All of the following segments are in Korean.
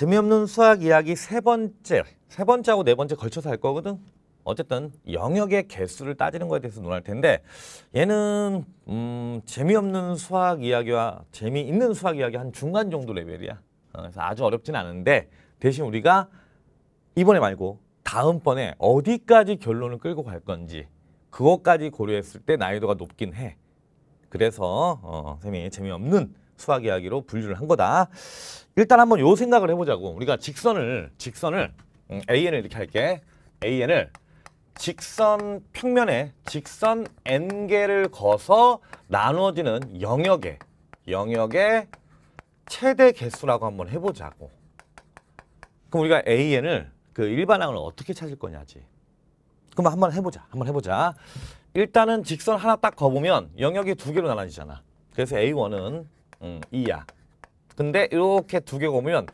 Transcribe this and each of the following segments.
재미없는 수학 이야기 세 번째, 세 번째하고 네 번째 걸쳐서 할 거거든. 어쨌든 영역의 개수를 따지는 거에 대해서 논할 텐데 얘는 음, 재미없는 수학 이야기와 재미있는 수학 이야기 한 중간 정도 레벨이야. 어, 그래서 아주 어렵진 않은데 대신 우리가 이번에 말고 다음번에 어디까지 결론을 끌고 갈 건지 그것까지 고려했을 때 난이도가 높긴 해. 그래서 어, 선생님이 어, 재미없는 수학 이야기로 분류를 한 거다. 일단 한번 요 생각을 해보자고. 우리가 직선을 직선을 음, AN을 이렇게 할게. AN을 직선 평면에 직선 n개를 거서 나누어지는 영역에 영역의 최대 개수라고 한번 해보자고. 그럼 우리가 AN을 그 일반항을 어떻게 찾을 거냐지. 그럼 한번 해보자. 한번 해보자. 일단은 직선 하나 딱 거보면 영역이 두 개로 나눠지잖아. 그래서 A1은 음, 2야. 근데 이렇게 두개 곱으면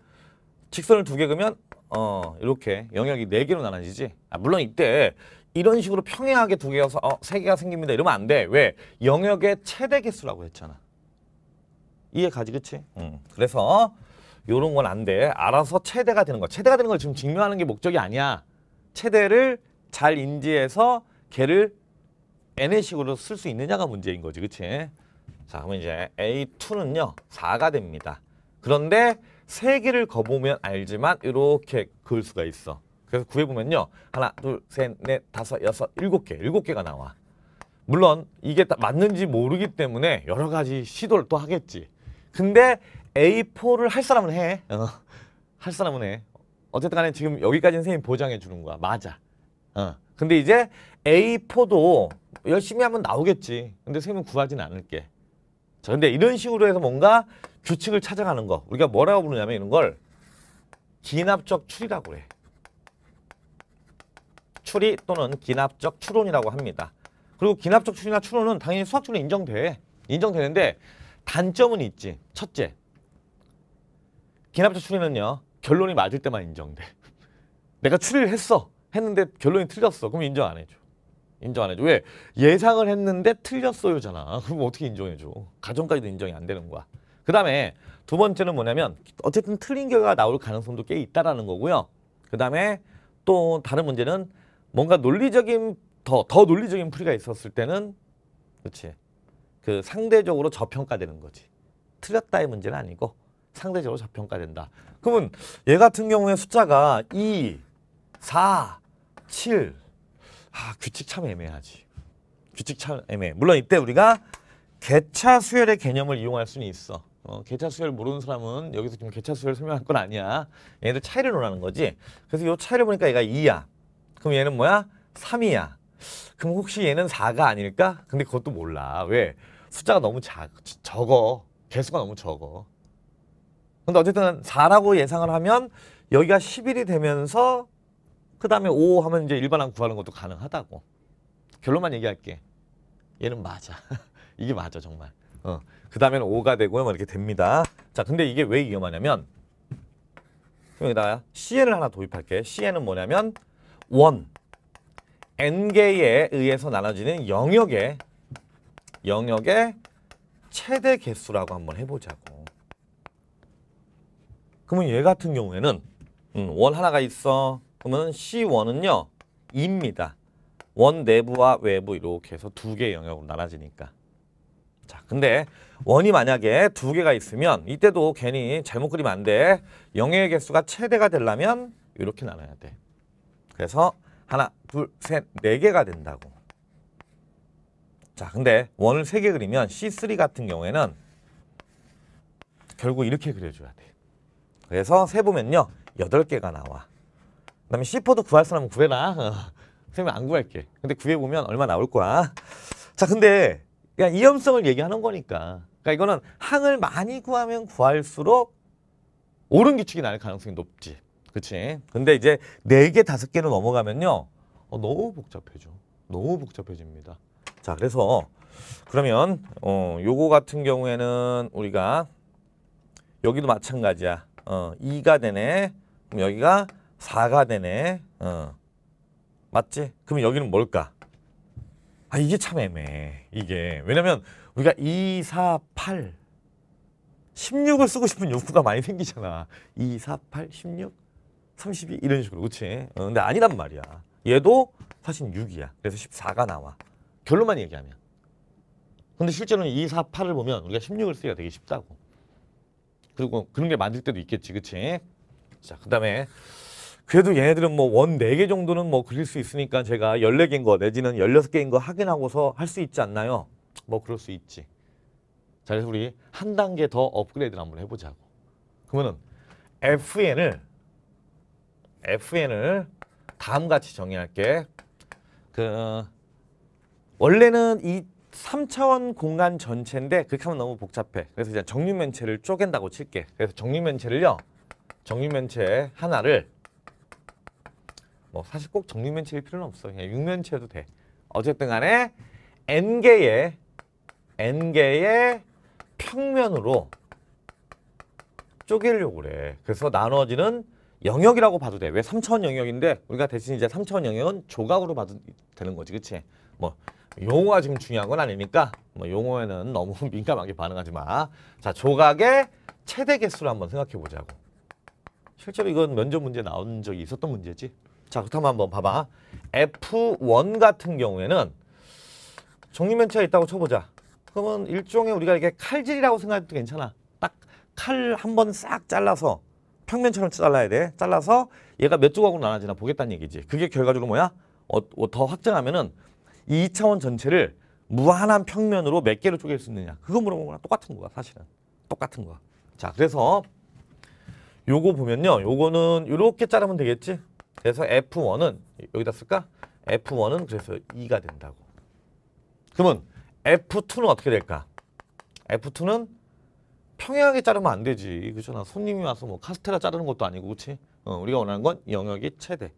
직선을 두 개 그면 으어 이렇게 영역이 네 개로 나눠지지. 아, 물론 이때 이런 식으로 평행하게 두 개여서 어, 세 개가 생깁니다. 이러면 안 돼. 왜? 영역의 최대 개수라고 했잖아. 이해 가지 그치? 음. 그래서 요런 건 안 돼. 알아서 최대가 되는 거. 최대가 되는 걸 지금 증명하는 게 목적이 아니야. 최대를 잘 인지해서 개를 n의 식으로 쓸 수 있느냐가 문제인 거지. 그치? 자, 그러면 이제 A2는요. 4가 됩니다. 그런데 세 개를 거보면 알지만 이렇게 그을 수가 있어. 그래서 구해보면요. 하나, 둘, 셋, 넷, 다섯, 여섯, 일곱 개. 일곱 개가 나와. 물론 이게 다 맞는지 모르기 때문에 여러 가지 시도를 또 하겠지. 근데 A4를 할 사람은 해. 어. 할 사람은 해. 어쨌든 간에 지금 여기까지는 선생님 보장해 주는 거야. 맞아. 어. 근데 이제 A4도 열심히 하면 나오겠지. 근데 선생님은 구하진 않을게. 자, 그렇죠. 근데 이런 식으로 해서 뭔가 규칙을 찾아가는 거. 우리가 뭐라고 부르냐면 이런 걸 기납적 추리라고 해. 추리 또는 기납적 추론이라고 합니다. 그리고 기납적 추리나 추론은 당연히 수학적으로 인정돼. 인정되는데 단점은 있지. 첫째, 기납적 추리는요. 결론이 맞을 때만 인정돼. 내가 추리를 했어. 했는데 결론이 틀렸어. 그럼 인정 안 해줘. 인정 안 해줘. 왜? 예상을 했는데 틀렸어요잖아. 그럼 어떻게 인정해줘? 가정까지도 인정이 안 되는 거야. 그 다음에 두 번째는 뭐냐면 어쨌든 틀린 결과가 나올 가능성도 꽤 있다라는 거고요. 그 다음에 또 다른 문제는 뭔가 논리적인 더, 더 논리적인 풀이가 있었을 때는 그렇지. 그 상대적으로 저평가되는 거지. 틀렸다의 문제는 아니고 상대적으로 저평가된다. 그러면 얘 같은 경우에 숫자가 2, 4, 7, 아, 규칙 참 애매하지. 규칙 참 애매해. 물론 이때 우리가 개차 수열의 개념을 이용할 수는 있어. 어, 개차 수열 모르는 사람은 여기서 지금 개차 수열 설명할 건 아니야. 얘네들 차이를 논하는 거지. 그래서 이 차이를 보니까 얘가 2야. 그럼 얘는 뭐야? 3이야. 그럼 혹시 얘는 4가 아닐까? 근데 그것도 몰라. 왜? 숫자가 너무 작, 적어. 개수가 너무 적어. 근데 어쨌든 4라고 예상을 하면 여기가 11이 되면서 그 다음에 5 하면 이제 일반항 구하는 것도 가능하다고. 결론만 얘기할게. 얘는 맞아. 이게 맞아 정말. 어. 그 다음에는 5가 되고요. 뭐 이렇게 됩니다. 자, 근데 이게 왜 위험하냐면 여기다가 CN을 하나 도입할게. CN은 뭐냐면 원 N개에 의해서 나눠지는 영역의 영역의 최대 개수라고 한번 해보자고. 그러면 얘 같은 경우에는 음, 원 하나가 있어. 그러면 C1은요. 2입니다. 원 내부와 외부 이렇게 해서 두 개의 영역으로 나눠지니까. 자, 근데 원이 만약에 두 개가 있으면 이때도 괜히 잘못 그리면 안 돼. 영역의 개수가 최대가 되려면 이렇게 나눠야 돼. 그래서 하나, 둘, 셋, 네 개가 된다고. 자, 근데 원을 세 개 그리면 C3 같은 경우에는 결국 이렇게 그려줘야 돼. 그래서 세 보면요. 여덟 개가 나와. 그다음에 C4도 구할 사람은 구해라. 어, 선생님 안 구할게. 근데 구해보면 얼마 나올 거야. 자, 근데 그냥 이염성을 얘기하는 거니까. 그러니까 이거는 항을 많이 구하면 구할수록 오른 규칙이 나올 가능성이 높지. 그치? 근데 이제 네 개 다섯 개로 넘어가면요. 어, 너무 복잡해져. 너무 복잡해집니다. 자, 그래서 그러면 어, 요거 같은 경우에는 우리가 여기도 마찬가지야. 어, 2가 되네. 그럼 여기가 4가 되네. 어. 맞지? 그럼 여기는 뭘까? 아 이게 참 애매해. 이게 왜냐면 우리가 2, 4, 8 16을 쓰고 싶은 욕구가 많이 생기잖아. 2, 4, 8, 16, 32 이런 식으로 그치? 어, 근데 아니란 말이야. 얘도 사실 6이야. 그래서 14가 나와. 결론만 얘기하면. 근데 실제로는 2, 4, 8을 보면 우리가 16을 쓰기가 되게 쉽다고. 그리고 그런 게 만들 때도 있겠지. 그치? 자, 그 다음에 그래도 얘네들은 뭐 원4개 정도는 뭐 그릴 수 있으니까 제가 1 4 개인거 내지는 1 6 개인거 확인하고서 할 수 있지 않나요? 뭐 그럴 수 있지. 자, 그래서 우리 한 단계 더 업그레이드를 한번 해보자고. 그러면은 FN을 FN을 다음같이 정의할게. 그 어, 원래는 이 3차원 공간 전체인데 그렇게 하면 너무 복잡해. 그래서 이제 정류면체를 쪼갠다고 칠게. 그래서 정류면체를요. 정류면체 하나를 뭐 사실 꼭 정육면체일 필요는 없어. 그냥 육면체도 돼. 어쨌든 간에 n개의 n개의 평면으로 쪼개려고 그래. 그래서 나눠지는 영역이라고 봐도 돼. 왜 3차원 영역인데 우리가 대신 이제 3차원 영역은 조각으로 봐도 되는 거지. 그치? 뭐 용어가 지금 중요한 건 아니니까 뭐 용어에는 너무 민감하게 반응하지 마. 자 조각의 최대 개수를 한번 생각해 보자고. 실제로 이건 면접 문제 나온 적이 있었던 문제지. 자 그렇다면 한번 봐봐. F1 같은 경우에는 종리면체가 있다고 쳐보자. 그러면 일종의 우리가 이게 칼질이라고 생각해도 괜찮아. 딱 칼 한 번 싹 잘라서 평면처럼 잘라야 돼. 잘라서 얘가 몇 조각으로 나눠지나 보겠다는 얘기지. 그게 결과적으로 뭐야? 어, 어 더 확정하면은 이 2차원 전체를 무한한 평면으로 몇 개로 쪼갤 수 있느냐. 그거 물어보는 거랑 똑같은 거야, 사실은. 똑같은 거야. 자, 그래서 요거 보면요. 요거는 이렇게 자르면 되겠지? 그래서 F1은 여기다 쓸까? F1은 그래서 2가 된다고. 그러면 F2는 어떻게 될까? F2는 평행하게 자르면 안 되지. 그렇잖아. 손님이 와서 뭐 카스테라 자르는 것도 아니고 그렇지? 어, 우리가 원하는 건 영역이 최대.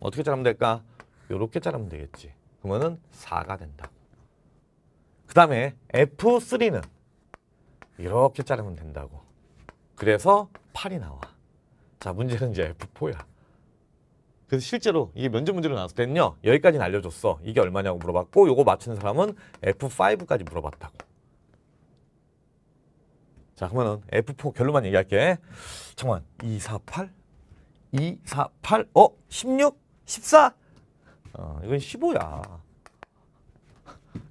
어떻게 자르면 될까? 이렇게 자르면 되겠지. 그러면 4가 된다. 그 다음에 F3는 이렇게 자르면 된다고. 그래서 8이 나와. 자, 문제는 이제 F4야. 그래서 실제로 이게 면접 문제로 나왔을 때는요. 여기까지는 알려줬어. 이게 얼마냐고 물어봤고 요거 맞추는 사람은 F5까지 물어봤다고. 자 그러면은 F4 결론만 얘기할게. 잠깐만 2, 4, 8? 2, 4, 8? 어? 16? 14? 어, 이건 15야.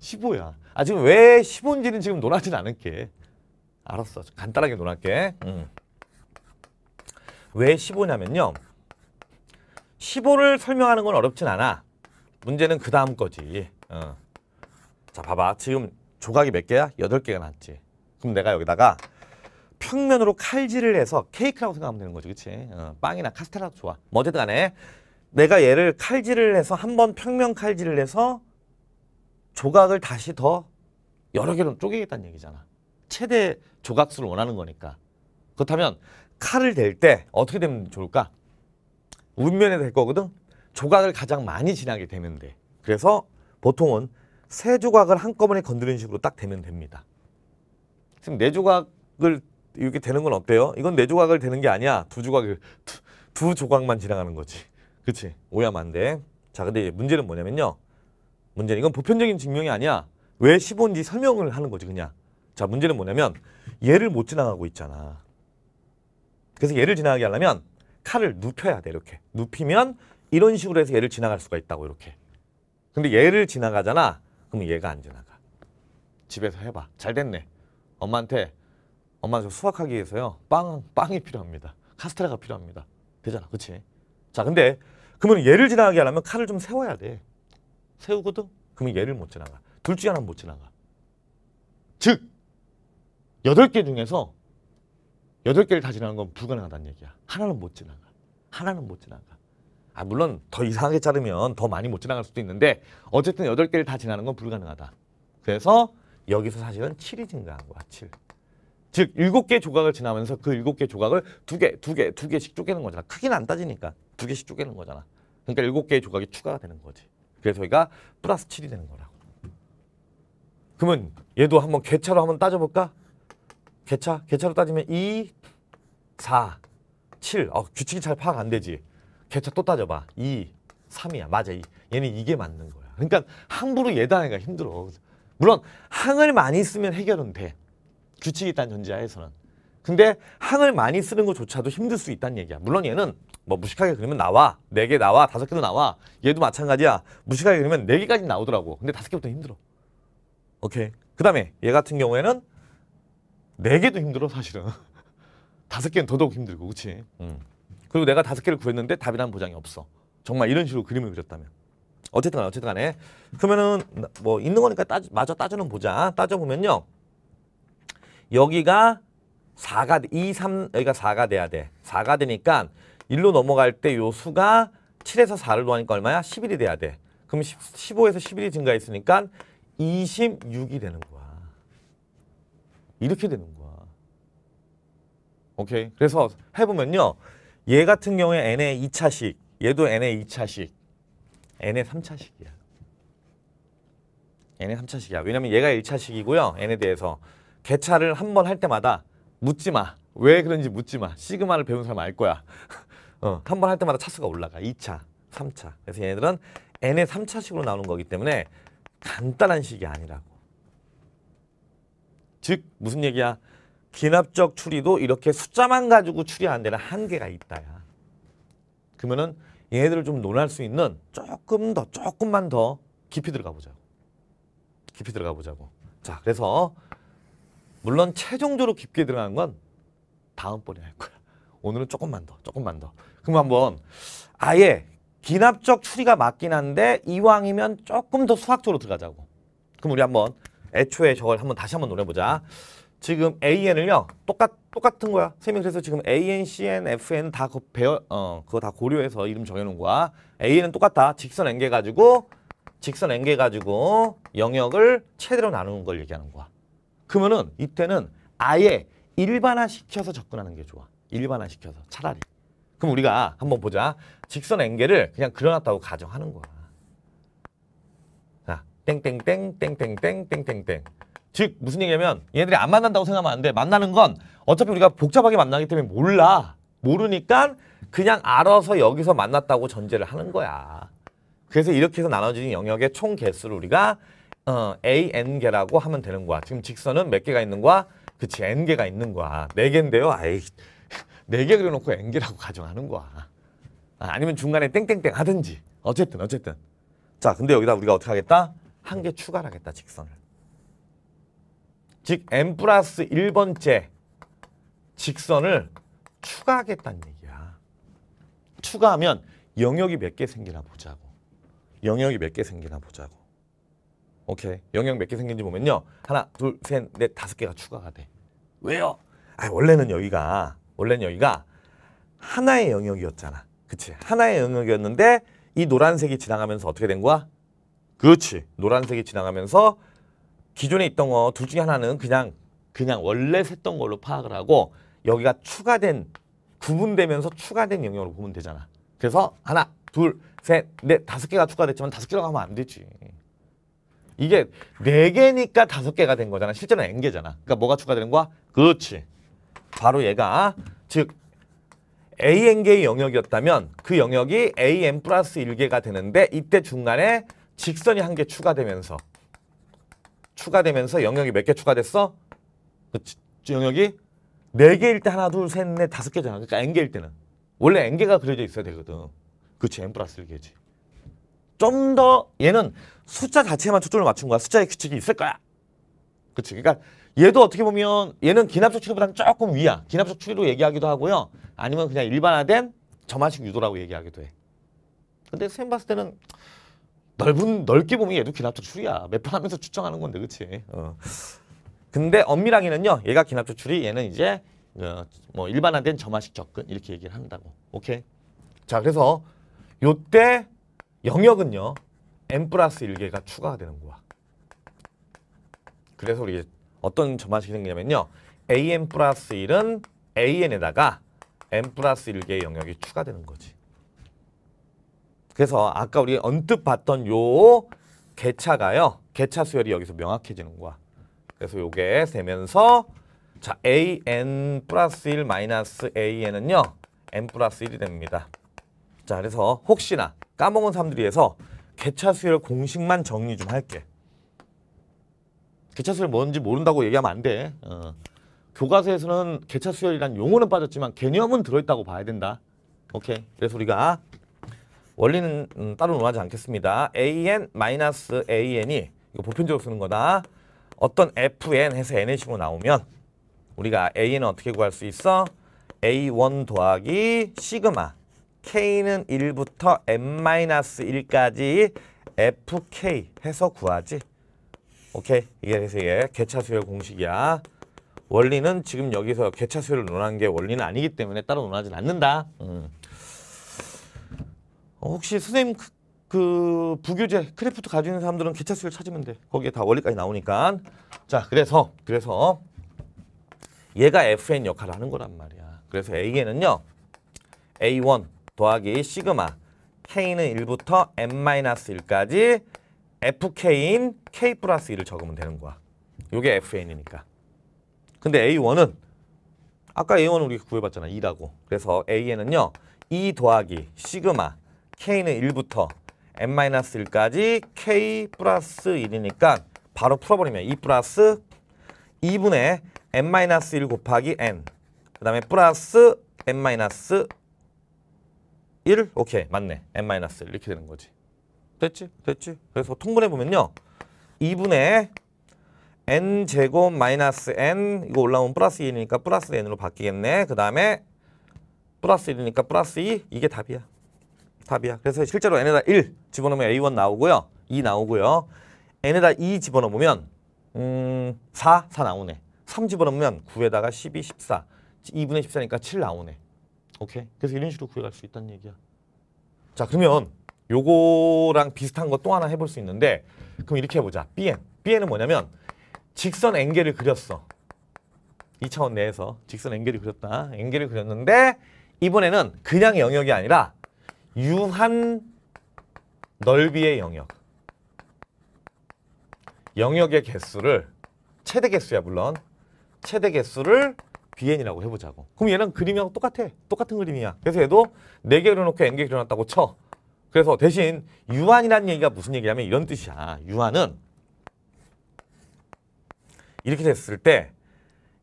15야. 아 지금 왜 15인지는 지금 논하진 않을게. 알았어. 간단하게 논할게. 음. 왜 15냐면요. 15를 설명하는 건 어렵진 않아. 문제는 그 다음 거지. 어. 자, 봐봐. 지금 조각이 몇 개야? 8개가 났지. 그럼 내가 여기다가 평면으로 칼질을 해서 케이크라고 생각하면 되는 거지, 그치? 어, 빵이나 카스테라도 좋아. 뭐 어쨌든 간에 내가 얘를 칼질을 해서 한 번 평면 칼질을 해서 조각을 다시 더 여러 개로 쪼개겠다는 얘기잖아. 최대 조각수를 원하는 거니까. 그렇다면 칼을 댈 때 어떻게 되면 좋을까? 운면이 될 거거든. 조각을 가장 많이 지나게 되는데 그래서 보통은 세 조각을 한꺼번에 건드리는 식으로 딱 되면 됩니다. 지금 네 조각을 이렇게 되는 건 어때요? 이건 네 조각을 되는 게 아니야. 두 조각을 두, 두 조각만 지나가는 거지. 그치? 오야 만데 자, 근데 문제는 뭐냐면요. 문제는 이건 보편적인 증명이 아니야. 왜 15인지 설명을 하는 거지 그냥. 자, 문제는 뭐냐면 얘를 못 지나가고 있잖아. 그래서 얘를 지나가게 하려면 칼을 눕혀야 돼 이렇게 눕히면 이런 식으로 해서 얘를 지나갈 수가 있다고 이렇게 근데 얘를 지나가잖아 그럼 얘가 안 지나가 집에서 해봐 잘 됐네 엄마한테 엄마 저 수학하기 위해서요 빵 빵이 필요합니다 카스테라가 필요합니다 되잖아 그치 자 근데 그러면 얘를 지나가게 하려면 칼을 좀 세워야 돼 세우거든 그러면 얘를 못 지나가 둘 중에 하나는 못 지나가 즉 여덟 개 중에서 여덟 개를 다 지나간 건 불가능하다는 얘기야. 하나는 못 지나가. 하나는 못 지나가. 아 물론 더 이상하게 자르면 더 많이 못 지나갈 수도 있는데 어쨌든 여덟 개를 다 지나는 건 불가능하다. 그래서 여기서 사실은 7이 증가한 거야. 7. 즉 일곱 개 조각을 지나면서 그 일곱 개 조각을 두 개, 두 개, 두 개씩 쪼개는 거잖아. 크기는 안 따지니까 두 개씩 쪼개는 거잖아. 그러니까 일곱 개의 조각이 추가가 되는 거지. 그래서 저희가 플러스 7이 되는 거라고. 그러면 얘도 한번 개차로 한번 따져볼까? 개차? 개차로 따지면 2, 4, 7. 어, 규칙이 잘 파악 안 되지. 개차 또 따져봐. 2, 3이야. 맞아. 2. 얘는 이게 맞는 거야. 그러니까 항부로 예단하기가 힘들어. 물론 항을 많이 쓰면 해결은 돼. 규칙이 있다는 전제하에서는. 근데 항을 많이 쓰는 것조차도 힘들 수 있다는 얘기야. 물론 얘는 뭐 무식하게 그리면 나와. 4개 나와. 5 개도 나와. 얘도 마찬가지야. 무식하게 그리면 4개까지 나오더라고. 근데 5 개부터 힘들어. 오케이. 그 다음에 얘 같은 경우에는 네 개도 힘들어 사실은. 다섯 개는 더더욱 힘들고 그렇지. 음. 그리고 내가 다섯 개를 구했는데 답이란 보장이 없어. 정말 이런 식으로 그림을 그렸다면. 어쨌든 간에 어쨌든 간에 그러면은 뭐 있는 거니까 따 마저 따져는 보자. 따져 보면요. 여기가 4가 2, 3 여기가 4가 돼야 돼. 4가 되니까 1로 넘어갈 때 요 수가 7에서 4를 더하니까 얼마야? 11이 돼야 돼. 그럼 15에서 11이 증가했으니까 26이 되는 거야. 이렇게 되는 거야. 오케이. 그래서 해보면요. 얘 같은 경우에 n의 2차식, 얘도 n의 2차식, n의 3차식이야. n의 3차식이야. 왜냐면 얘가 1차식이고요. n에 대해서. 개차를 한 번 할 때마다 묻지 마. 왜 그런지 묻지 마. 시그마를 배운 사람 알 거야. 어, 한번 할 때마다 차수가 올라가. 2차, 3차. 그래서 얘네들은 n의 3차식으로 나오는 거기 때문에 간단한 식이 아니라고. 즉 무슨 얘기야? 귀납적 추리도 이렇게 숫자만 가지고 추리 안 되는 한계가 있다야. 그러면은 얘네들을 좀 논할 수 있는 조금 더 조금만 더 깊이 들어가 보자고. 깊이 들어가 보자고. 자, 그래서 물론 최종적으로 깊게 들어간 건 다음번에 할 거야. 오늘은 조금만 더, 조금만 더. 그럼 한번 아예 기납적 추리가 맞긴 한데 이왕이면 조금 더 수학적으로 들어가자고. 그럼 우리 한번 애초에 저걸 한번 다시 한번 노려보자. 지금 AN을요 똑같 똑같은 거야. 세명 그래서 지금 AN, CN, FN 다그 배어 어 그거 다 고려해서 이름 정해놓은 거야. AN은 똑같다. 직선 엔개 가지고 직선 엔개 가지고 영역을 최대로 나누는 걸 얘기하는 거야. 그러면은 이때는 아예 일반화 시켜서 접근하는 게 좋아. 일반화 시켜서 차라리. 그럼 우리가 한번 보자. 직선 엔개를 그냥 그려놨다고 가정하는 거야. 땡땡땡 땡땡땡 땡땡땡 즉 무슨 얘기냐면 얘들이 안 만난다고 생각하면 안 돼 만나는 건 어차피 우리가 복잡하게 만나기 때문에 몰라 모르니까 그냥 알아서 여기서 만났다고 전제를 하는 거야 그래서 이렇게 해서 나눠지는 영역의 총 개수를 우리가 어, A, N개라고 하면 되는 거야 지금 직선은 몇 개가 있는 거야? 그치 N개가 있는 거야 4개인데요 아이 4개 그려놓고 N개라고 가정하는 거야 아, 아니면 중간에 땡땡땡 하든지 어쨌든 어쨌든 자 근데 여기다 우리가 어떻게 하겠다? 한개 추가하겠다 직선을. 즉 n 플러스 1번째 직선을 추가하겠다는 얘기야. 추가하면 영역이 몇 개 생기나 보자고. 영역이 몇 개 생기나 보자고. 오케이. 영역 몇 개 생긴지 보면요. 하나, 둘, 셋, 넷, 다섯 개가 추가가 돼. 왜요? 아, 원래는 여기가 원래는 여기가 하나의 영역이었잖아. 그치? 하나의 영역이었는데 이 노란색이 지나가면서 어떻게 된 거야? 그렇지. 노란색이 지나가면서 기존에 있던 거 둘 중에 하나는 그냥 그냥 원래 샜던 걸로 파악을 하고 여기가 추가된 구분되면서 추가된 영역으로 보면 되잖아. 그래서 하나, 둘, 셋, 넷, 다섯 개가 추가됐지만 다섯 개로가면안 되지. 이게 네 개니까 다섯 개가 된 거잖아. 실제는 는 개잖아. 그러니까 뭐가 추가되는 거야? 그렇지. 바로 얘가 즉 AN개의 영역이었다면 그 영역이 AN 플러스 1개가 되는데 이때 중간에 직선이 한 개 추가되면서 추가되면서 영역이 몇 개 추가됐어? 그 영역이 네개일때 하나 둘셋넷 다섯 개잖아 그러니까 n개일 때는 원래 n개가 그려져 있어야 되거든 그치 n 플러스 1개지 좀 더 얘는 숫자 자체에만 초점을 맞춘 거야 숫자의 규칙이 있을 거야 그치 그러니까 얘도 어떻게 보면 얘는 기납적 추리보다는 조금 위야 기납적 추리로 얘기하기도 하고요 아니면 그냥 일반화된 점화식 유도라고 얘기하기도 해 근데 쌤 봤을 때는 넓은 넓게 보면 얘도 기납조출이야. 몇판 하면서 추정하는 건데 그치? 어. 근데 엄밀하게는요. 얘가 기납조출이 얘는 이제 어, 뭐 일반화된 점화식 접근 이렇게 얘기를 한다고. 오케이. 자 그래서 요 때 영역은요. n 플러스 1개가 추가가 되는 거야. 그래서 우리 어떤 점화식이 생기냐면요. an 플러스 1은 an에다가 n 플러스 1개의 영역이 추가되는 거지. 그래서 아까 우리 언뜻 봤던 요 개차가요. 개차 수열이 여기서 명확해지는 거야. 그래서 요게 되면서 자 an 플러스 1 마이너스 an은요. n 플러스 1이 됩니다. 자 그래서 혹시나 까먹은 사람들 이해서 개차 수열 공식만 정리 좀 할게. 개차 수열 뭔지 모른다고 얘기하면 안 돼. 어. 교과서에서는 개차 수열이란 용어는 빠졌지만 개념은 들어있다고 봐야 된다. 오케이. 그래서 우리가 원리는 음, 따로 논하지 않겠습니다. an 마이너스 an이 이거 보편적으로 쓰는 거다. 어떤 fn 해서 n의 식으로 나오면 우리가 an은 어떻게 구할 수 있어? a1 더하기 시그마 k는 1부터 n-1까지 fk 해서 구하지. 오케이? 이게 그래 이게 개차수열 공식이야. 원리는 지금 여기서 개차수열을 논한 게 원리는 아니기 때문에 따로 논하지 않는다. 음. 어, 혹시 선생님 그, 그 부교재 크래프트 가지고 있는 사람들은 개차수를 찾으면 돼. 거기에 다 원리까지 나오니까. 자, 그래서 그래서 얘가 FN 역할을 하는 거란 말이야. 그래서 A에는요. A1 더하기 시그마 K는 1부터 N-1까지 FK인 K 플러스 1을 적으면 되는 거야. 요게 FN이니까. 근데 A1은 아까 A1은 우리 가 구해봤잖아. 2라고. 그래서 A에는요. 2 e 더하기 시그마 k는 1부터 n-1까지 k 플러스 1이니까 바로 풀어버리면 2 e 플러스 2분의 n-1 곱하기 n 그 다음에 플러스 n-1 오케이 맞네 n-1 이렇게 되는 거지 됐지? 됐지? 그래서 통분해 보면요 2분의 n 제곱 마이너스 n 이거 올라오면 플러스 2니까 플러스 n으로 바뀌겠네 그 다음에 플러스 1이니까 플러스 2 이게 답이야 답이야. 그래서 실제로 n에다 1 집어넣으면 a1 나오고요. 2 나오고요. n에다 2 집어넣으면 음, 4, 4 나오네. 3 집어넣으면 9에다가 12, 14. 2분의 14니까 7 나오네. 오케이? 그래서 이런 식으로 구해갈 수 있다는 얘기야. 자, 그러면 요거랑 비슷한 거 또 하나 해볼 수 있는데 그럼 이렇게 해보자. bn. bn은 뭐냐면 직선 n개를 그렸어. 2차원 내에서 직선 n개를 그렸다. n개를 그렸는데 이번에는 그냥 영역이 아니라 유한 넓이의 영역 영역의 개수를 최대 개수야 물론 최대 개수를 bn이라고 해보자고 그럼 얘는 그림이랑 똑같아 똑같은 그림이야 그래서 얘도 4개 그려놓고 n개 그려놨다고 쳐 그래서 대신 유한이라는 얘기가 무슨 얘기냐면 이런 뜻이야 유한은 이렇게 됐을 때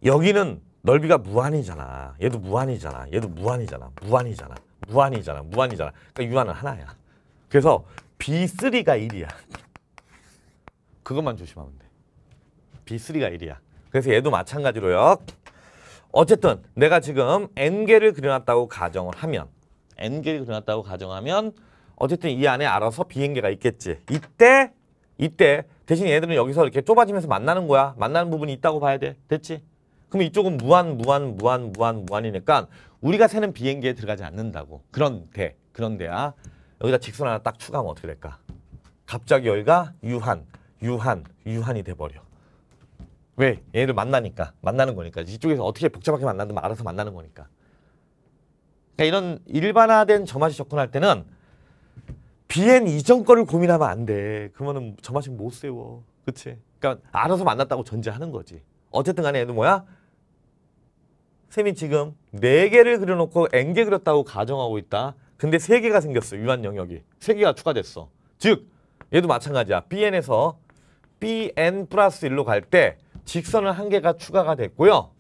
여기는 넓이가 무한이잖아 얘도 무한이잖아 얘도 무한이잖아 무한이잖아 무한이잖아. 무한이잖아. 그러니까 유한은 하나야. 그래서 B3가 1이야. 그것만 조심하면 돼. B3가 1이야. 그래서 얘도 마찬가지로요. 어쨌든 내가 지금 N개를 그려놨다고 가정을 하면 N개를 그려놨다고 가정하면 어쨌든 이 안에 알아서 비행개가 있겠지. 이때 이때 대신 얘들은 여기서 이렇게 좁아지면서 만나는 거야. 만나는 부분이 있다고 봐야 돼. 됐지? 그럼 이쪽은 무한 무한 무한 무한 무한이니까 우리가 세는 비행기에 들어가지 않는다고. 그런데 그런데야 여기다 직선 하나 딱 추가하면 어떻게 될까? 갑자기 여기가 유한, 유한, 유한이 돼버려. 왜? 얘를 만나니까. 만나는 거니까. 이쪽에서 어떻게 복잡하게 만나든 뭐 알아서 만나는 거니까. 그러니까 이런 일반화된 점화식 접근할 때는 비엔 이전 거를 고민하면 안 돼. 그러면 점화식 못 세워. 그치? 그러니까 알아서 만났다고 전제하는 거지. 어쨌든 간에 얘는 뭐야? 쌤이 지금 4개를 그려놓고 n개 그렸다고 가정하고 있다. 근데 3개가 생겼어. 유한 영역이. 3개가 추가됐어. 즉 얘도 마찬가지야. bn에서 bn 플러스 1로 갈 때직선을 한개가 추가가 됐고요.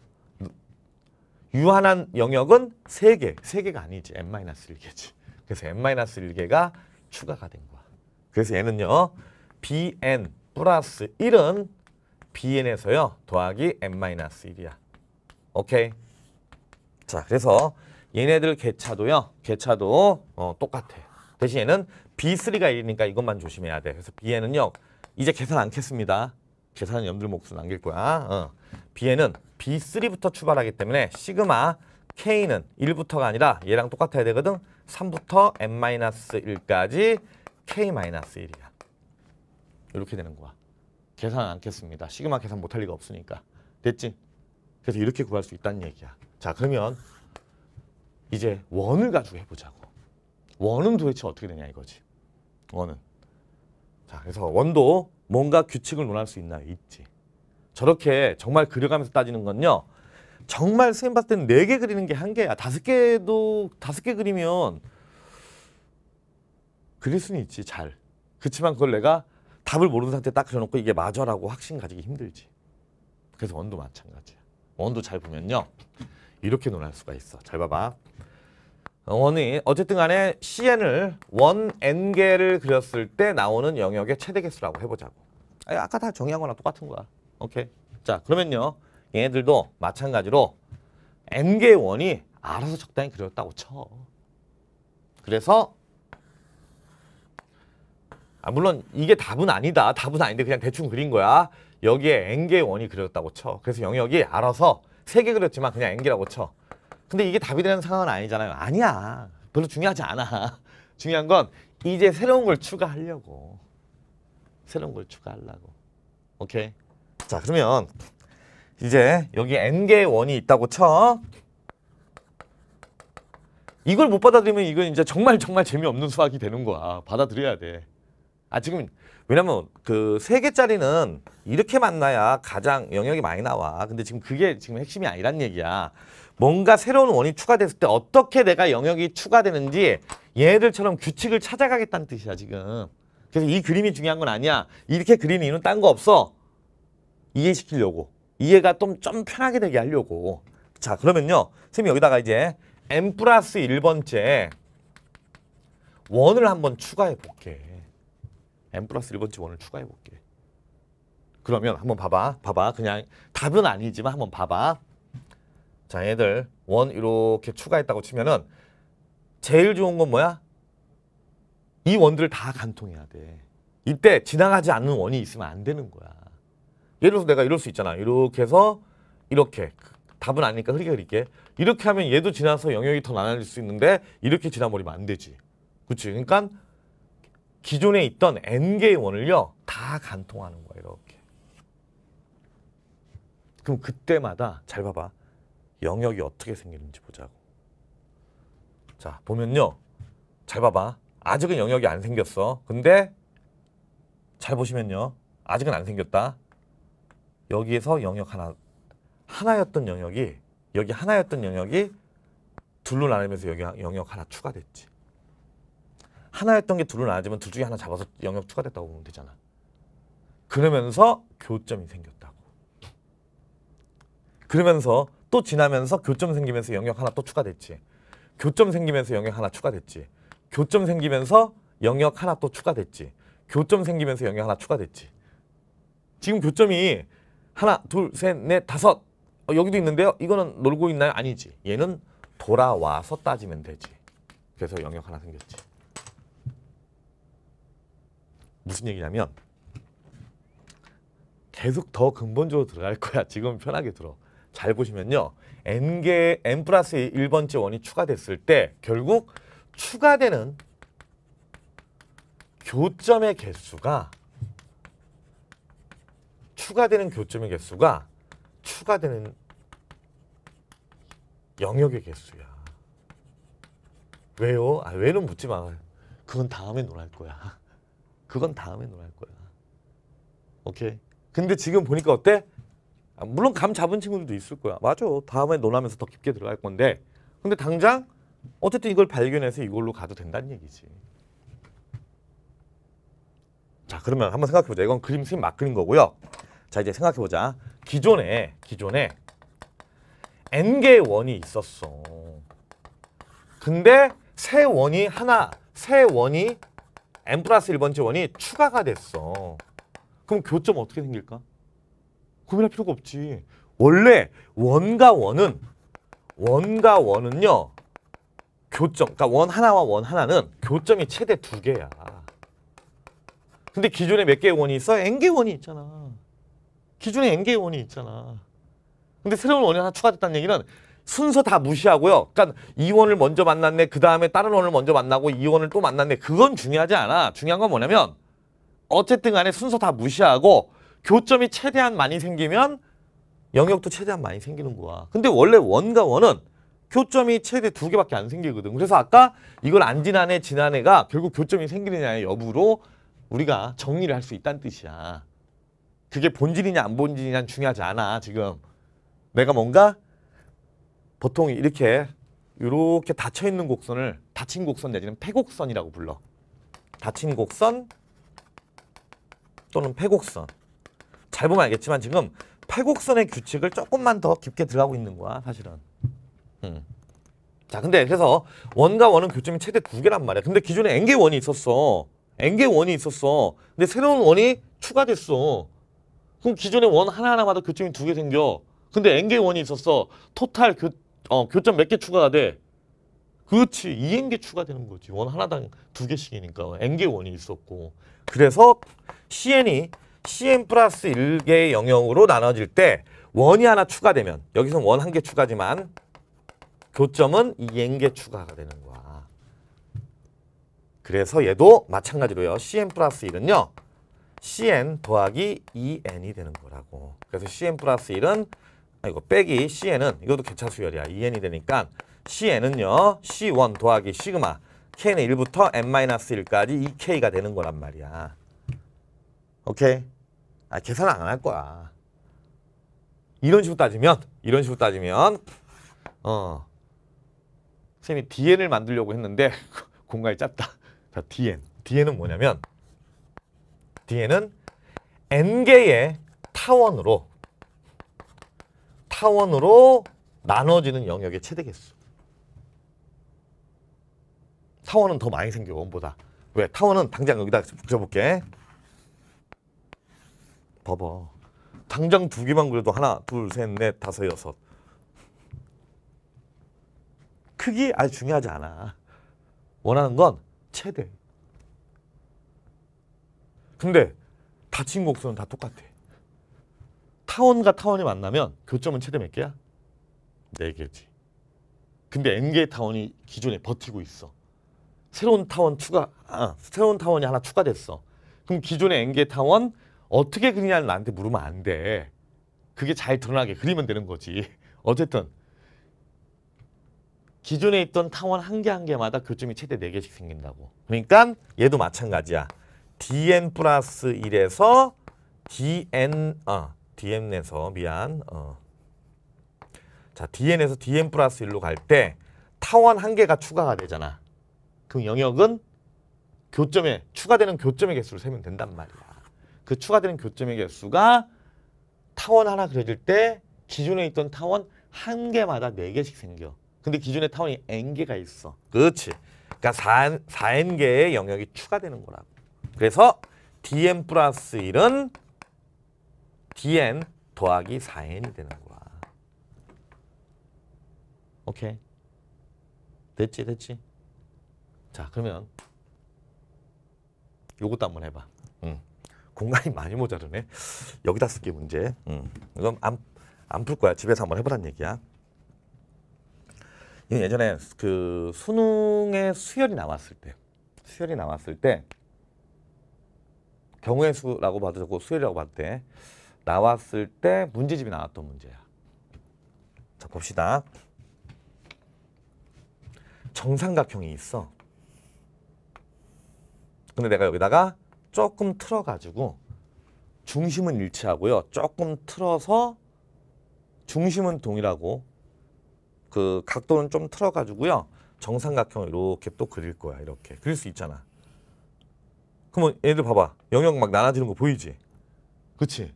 유한한 영역은 3개. 3개가 아니지. n-1개지. 그래서 n-1개가 추가가 된 거야. 그래서 얘는요. bn 플러스 1은 bn에서요. 더하기 n-1이야. 오케이. 자, 그래서 얘네들 개차도요. 개차도 어, 똑같아. 대신 에는 B3가 1이니까 이것만 조심해야 돼. 그래서 B에는요. 이제 계산 안겠습니다. 계산은 염들 몫수 남길 거야. 어. B에는 B3부터 출발하기 때문에 시그마 K는 1부터가 아니라 얘랑 똑같아야 되거든. 3부터 N-1까지 K-1이야. 이렇게 되는 거야. 계산 안겠습니다. 시그마 계산 못할 리가 없으니까. 됐지? 그래서 이렇게 구할 수 있다는 얘기야. 자 그러면 이제 원을 가지고 해보자고. 원은 도대체 어떻게 되냐 이거지. 원은. 자 그래서 원도 뭔가 규칙을 논할 수 있나 있지. 저렇게 정말 그려가면서 따지는 건요. 정말 선생님 봤을 때는 4개 그리는 게 한개야 다섯 개도 다섯 개 그리면 그릴 수는 있지 잘. 그렇지만 그걸 내가 답을 모르는 상태에 딱 그려놓고 이게 맞아라고 확신 가지기 힘들지. 그래서 원도 마찬가지야. 원도 잘 보면요. 이렇게 논할 수가 있어. 잘 봐봐. 원이 어쨌든 간에 cn을 원 n개를 그렸을 때 나오는 영역의 최대 개수라고 해보자고. 아, 아까 다 정의한 거랑 똑같은 거야. 오케이. 자 그러면요. 얘네들도 마찬가지로 n개의 원이 알아서 적당히 그렸다고 쳐. 그래서 아 물론 이게 답은 아니다. 답은 아닌데 그냥 대충 그린 거야. 여기에 n개의 원이 그렸다고 쳐. 그래서 영역이 알아서 세개 그렸지만 그냥 N기라고 쳐. 근데 이게 답이 되는 상황은 아니잖아요. 아니야. 별로 중요하지 않아. 중요한 건 이제 새로운 걸 추가하려고. 새로운 걸 추가하려고. 오케이? 자 그러면 이제 여기 N개의 원이 있다고 쳐. 이걸 못 받아들이면 이건 이제 정말 정말 재미없는 수학이 되는 거야. 받아들여야 돼. 아 지금 왜냐면 그 세 개짜리는 이렇게 만나야 가장 영역이 많이 나와. 근데 지금 그게 지금 핵심이 아니란 얘기야. 뭔가 새로운 원이 추가됐을 때 어떻게 내가 영역이 추가되는지 얘들처럼 규칙을 찾아가겠다는 뜻이야 지금. 그래서 이 그림이 중요한 건 아니야. 이렇게 그린 이유는 딴 거 없어. 이해시키려고. 이해가 좀, 좀 편하게 되게 하려고. 자 그러면요. 선생님 여기다가 이제 n 플러스 1번째 원을 한번 추가해 볼게. n 플러스 1번째 1을 추가해 볼게. 그러면 한번 봐봐. 봐봐. 그냥 답은 아니지만 한번 봐봐. 자, 얘들 1 이렇게 추가했다고 치면은 제일 좋은 건 뭐야? 이 원들을 다 간통해야 돼. 이때 지나가지 않는 원이 있으면 안 되는 거야. 예를 들어서 내가 이럴 수 있잖아. 이렇게 해서 이렇게 답은 아니니까 흐리게 흐리게 이렇게 하면 얘도 지나서 영역이 더 나눠질 수 있는데 이렇게 지나버리면 안 되지. 그치? 그러니까 기존에 있던 N개의 원을요 다 간통하는 거예요 이렇게 그럼 그때마다 잘 봐봐 영역이 어떻게 생기는지 보자고 자 보면요 잘 봐봐 아직은 영역이 안 생겼어 근데 잘 보시면요 아직은 안 생겼다 여기에서 영역 하나 하나였던 영역이 여기 하나였던 영역이 둘로 나누면서 여기 영역 하나 추가됐지 하나였던 게 둘로 나눠지면 둘 중에 하나 잡아서 영역 추가됐다고 보면 되잖아. 그러면서 교점이 생겼다고. 그러면서 또 지나면서 교점 생기면서 영역 하나 또 추가됐지. 교점 생기면서 영역 하나 추가됐지. 교점 생기면서 영역 하나 또 추가됐지. 교점 생기면서 영역 하나 추가됐지. 지금 교점이 하나, 둘, 셋, 넷, 다섯 어, 여기도 있는데요. 이거는 놀고 있나요? 아니지. 얘는 돌아와서 따지면 되지. 그래서 영역 하나 생겼지. 무슨 얘기냐면 계속 더 근본적으로 들어갈 거야. 지금 편하게 들어. 잘 보시면요. n개 n 플러스 1번째 원이 추가됐을 때 결국 추가되는 교점의 개수가 추가되는 교점의 개수가 추가되는 영역의 개수야. 왜요? 아, 왜는 묻지 마. 그건 다음에 논할 거야. 그건 다음에 놀할 거야. 오케이. 근데 지금 보니까 어때? 아, 물론 감 잡은 친구들도 있을 거야. 맞아. 다음에 논하면서 더 깊게 들어갈 건데. 근데 당장 어쨌든 이걸 발견해서 이걸로 가도 된다는 얘기지. 자, 그러면 한번 생각해 보자. 이건 그림 스님 막 그린 거고요. 자, 이제 생각해 보자. 기존에 기존에 n개의 원이 있었어. 근데 새 원이 하나, 새 원이 n 플러스 1번째 원이 추가가 됐어. 그럼 교점 어떻게 생길까? 고민할 필요가 없지. 원래 원과 원은 원과 원은요. 교점, 그러니까 원 하나와 원 하나는 교점이 최대 두 개야. 근데 기존에 몇 개의 원이 있어? n개 원이 있잖아. 기존에 n개 원이 있잖아. 근데 새로운 원이 하나 추가됐다는 얘기는 순서 다 무시하고요. 그러니까 이원을 먼저 만났네. 그 다음에 다른 원을 먼저 만나고 이원을 또 만났네. 그건 중요하지 않아. 중요한 건 뭐냐면 어쨌든 간에 순서 다 무시하고 교점이 최대한 많이 생기면 영역도 최대한 많이 생기는 거야. 근데 원래 원과 원은 교점이 최대 두 개밖에 안 생기거든. 그래서 아까 이걸 안 지난해 지난해가 결국 교점이 생기느냐의 여부로 우리가 정리를 할 수 있다는 뜻이야. 그게 본질이냐 안 본질이냐 중요하지 않아 지금. 내가 뭔가 보통 이렇게 이렇게 닫혀 있는 곡선을 닫힌 곡선 내지는 폐곡선이라고 불러. 닫힌 곡선 또는 폐곡선. 잘 보면 알겠지만 지금 폐곡선의 규칙을 조금만 더 깊게 들어가고 있는 거야, 사실은. 음. 자, 근데 그래서 원과 원은 교점이 최대 두 개란 말이야. 근데 기존에 n개 원이 있었어. n개 원이 있었어. 근데 새로운 원이 추가됐어. 그럼 기존의 원 하나하나마다 교점이 두 개 생겨. 근데 n개 원이 있었어. 토탈 교, 어, 교점 몇 개 추가가 돼? 그렇지. 2n개 추가되는 거지. 원 하나당 두 개씩이니까. n개 원이 있었고. 그래서 cn이 cn 플러스 1개의 영역으로 나눠질 때 원이 하나 추가되면 여기선 원한 개 추가지만 교점은 이 n개 추가가 되는 거야. 그래서 얘도 마찬가지로요. cn 플러스 1은요. cn 더하기 2n이 되는 거라고. 그래서 cn 플러스 1은 아, 이거 빼기 Cn은 이것도 개차수열이야. 2n이 e 되니까 Cn은요. C1 더하기 시그마 K는 1부터 N-1까지 2K가 e 되는 거란 말이야. 오케이? 아, 계산 안 할 거야. 이런 식으로 따지면 이런 식으로 따지면 어 선생님이 DN을 만들려고 했는데 공간이 짧다. 자, DN. DN은 뭐냐면 DN은 N개의 타원으로 타원으로 나눠지는 영역의 최대 개수. 타원은 더 많이 생겨 원보다. 왜? 타원은 당장 여기다 붙여볼게. 봐봐. 당장 두 개만 그래도 하나, 둘, 셋, 넷, 다섯, 여섯. 크기 아주 중요하지 않아. 원하는 건 최대. 근데 닫힌 곡선은 다 똑같아. 타원과 타원이 만나면 교점은 최대 몇 개야? 4 개지. 근데 N개의 타원이 기존에 버티고 있어. 새로운 타원 추가, 아, 새로운 타원이 하나 추가됐어. 그럼 기존의 N개의 타원 어떻게 그리냐는 나한테 물으면 안 돼. 그게 잘 드러나게 그리면 되는 거지. 어쨌든 기존에 있던 타원 한 개 한 개마다 교점이 최대 4개씩 생긴다고. 그러니까 얘도 마찬가지야. dn 플러스 1에서 dn, 어, DM에서 미안. 어. 자, DN에서 DM 플러스 1로 갈 때 타원 한 개가 추가가 되잖아. 그 영역은 교점에 추가되는 교점의 개수를 세면 된단 말이야. 그 추가되는 교점의 개수가 타원 하나 그려질 때 기존에 있던 타원 한 개마다 네 개씩 생겨. 근데 기존에 타원이 n 개가 있어. 그렇지. 그러니까 4, 4n 개의 영역이 추가되는 거라고. 그래서 dn 플러스 1은 dn 더하기 4n이 되는 거야. 오케이. 됐지, 됐지. 자, 그러면 요것도 한번 해봐. 음. 공간이 많이 모자르네. 여기다 쓸 게 문제. 음. 이건 안, 안 풀 거야. 집에서 한번 해보란 얘기야. 이건 예전에 그 수능에 수열이 나왔을 때 수열이 나왔을 때 경우의 수라고 봐도 되고 수열이라고 봐도 돼. 나왔을 때 문제집이 나왔던 문제야. 자 봅시다. 정삼각형이 있어. 근데 내가 여기다가 조금 틀어가지고 중심은 일치하고요. 조금 틀어서 중심은 동일하고 그 각도는 좀 틀어가지고요. 정삼각형 이렇게 또 그릴 거야. 이렇게 그릴 수 있잖아. 그러면 얘들 봐봐. 영역 막 나눠지는 거 보이지? 그치?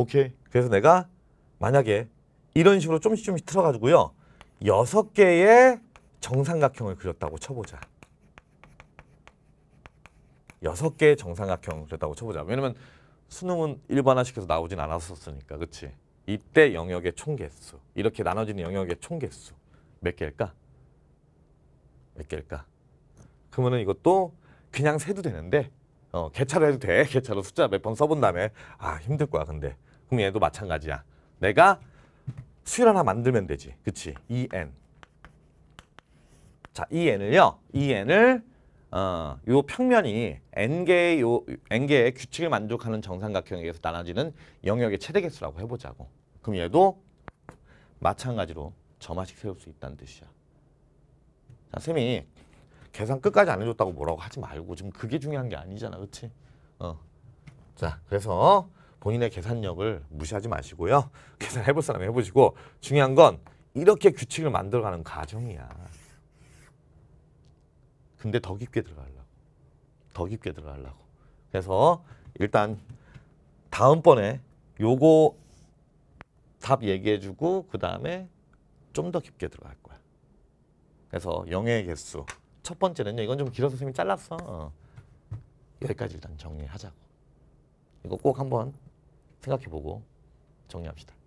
오케이. 그래서 내가 만약에 이런 식으로 좀씩좀씩 틀어가지고요. 여섯 개의 정삼각형을 그렸다고 쳐보자. 여섯 개의 정삼각형 그렸다고 쳐보자. 왜냐면 수능은 일반화시켜서 나오진 않았었으니까, 그치 이때 영역의 총개수, 이렇게 나눠지는 영역의 총개수 몇 개일까? 몇 개일까? 그러면은 이것도 그냥 세도 되는데 어, 개차로 해도 돼. 개차로 숫자 몇 번 써본 다음에 아 힘들 거야, 근데 그럼 얘도 마찬가지야. 내가 수열 하나 만들면 되지. 그치? en. 자, en을요. en을 어, 요 평면이 n개의 요 n개의 규칙을 만족하는 정삼각형에게서 나눠지는 영역의 최대 개수라고 해보자고. 그럼 얘도 마찬가지로 점화식 세울 수 있다는 뜻이야. 자, 쌤이 계산 끝까지 안 해줬다고 뭐라고 하지 말고 지금 그게 중요한 게 아니잖아, 그렇지? 어. 자, 그래서 본인의 계산력을 무시하지 마시고요. 계산해 볼 사람 해보시고 중요한 건 이렇게 규칙을 만들어가는 과정이야. 근데 더 깊게 들어가려고. 더 깊게 들어가려고. 그래서 일단 다음번에 요거 답 얘기해주고 그 다음에 좀 더 깊게 들어갈 거야. 그래서 영의 개수. 첫 번째는요. 이건 좀 길어서 선생님이 잘랐어. 여기까지 일단 정리하자고. 이거 꼭 한번 생각해보고 정리합시다.